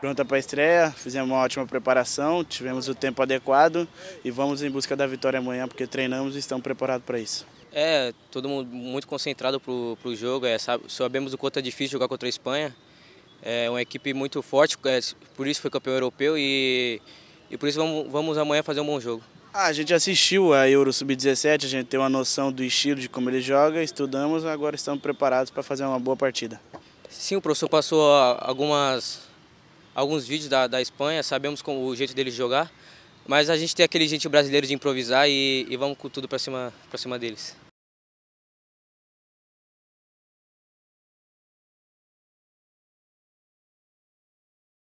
pronta para a estreia, fizemos uma ótima preparação, tivemos o tempo adequado e vamos em busca da vitória amanhã, porque treinamos e estamos preparados para isso. É, todo mundo muito concentrado para o jogo, é, sabemos o quanto é difícil jogar contra a Espanha, é uma equipe muito forte, é, por isso foi campeão europeu e, e por isso vamos, vamos amanhã fazer um bom jogo. Ah, a gente assistiu a Euro Sub-17, a gente tem uma noção do estilo de como ele joga, estudamos, agora estamos preparados para fazer uma boa partida. Sim, o professor passou algumas alguns vídeos da, da Espanha, sabemos como, o jeito deles jogar, mas a gente tem aquele jeito brasileiro de improvisar e, e vamos com tudo para cima, cima deles.